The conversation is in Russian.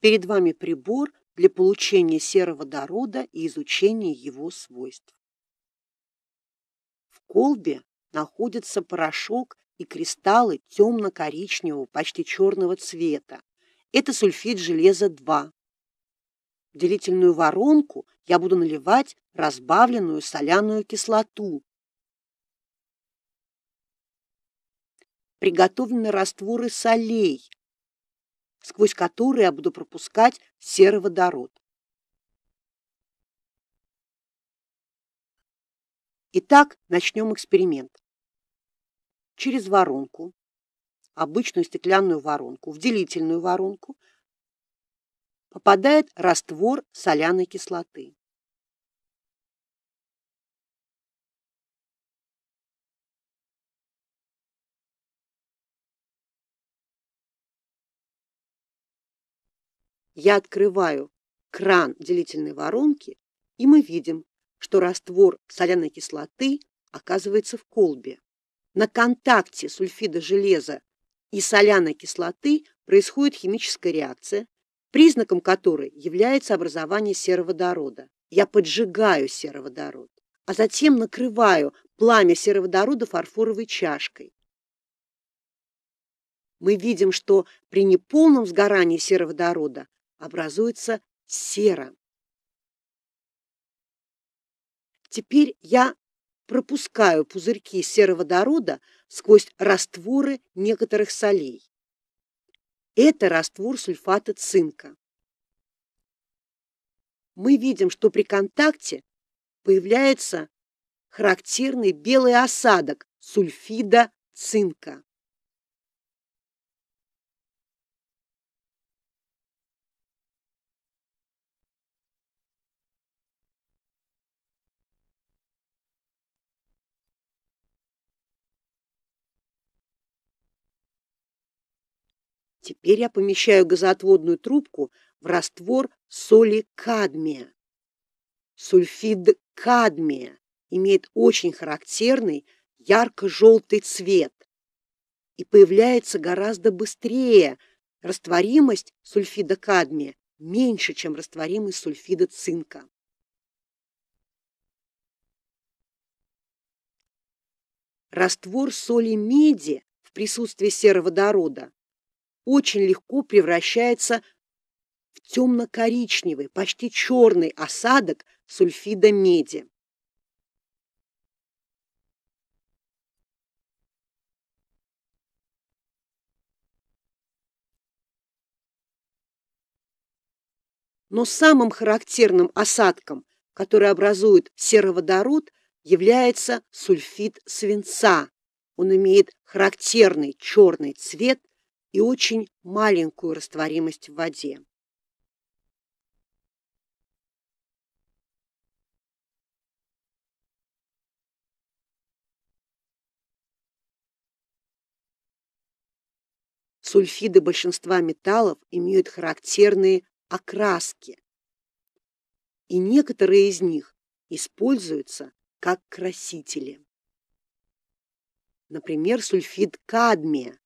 Перед вами прибор для получения сероводорода и изучения его свойств. В колбе находится порошок и кристаллы темно-коричневого, почти черного цвета. Это сульфид железа-2. В делительную воронку я буду наливать разбавленную соляную кислоту. Приготовлены растворы солей сквозь которые я буду пропускать сероводород. Итак, начнем эксперимент. Через воронку, обычную стеклянную воронку, в делительную воронку попадает раствор соляной кислоты. Я открываю кран делительной воронки, и мы видим, что раствор соляной кислоты оказывается в колбе. На контакте сульфида железа и соляной кислоты происходит химическая реакция, признаком которой является образование сероводорода. Я поджигаю сероводород, а затем накрываю пламя сероводорода фарфоровой чашкой. Мы видим, что при неполном сгорании сероводорода образуется сера. Теперь я пропускаю пузырьки сероводорода сквозь растворы некоторых солей. Это раствор сульфата цинка. Мы видим, что при контакте появляется характерный белый осадок сульфида цинка. Теперь я помещаю газоотводную трубку в раствор соли кадмия. Сульфид кадмия имеет очень характерный ярко-желтый цвет и появляется гораздо быстрее. Растворимость сульфида кадмия меньше, чем растворимость сульфида цинка. Раствор соли меди в присутствии сероводорода очень легко превращается в темно-коричневый, почти черный осадок сульфида меди. Но самым характерным осадком, который образует сероводород, является сульфид свинца. Он имеет характерный черный цвет и очень маленькую растворимость в воде. Сульфиды большинства металлов имеют характерные окраски, и некоторые из них используются как красители. Например, сульфид кадмия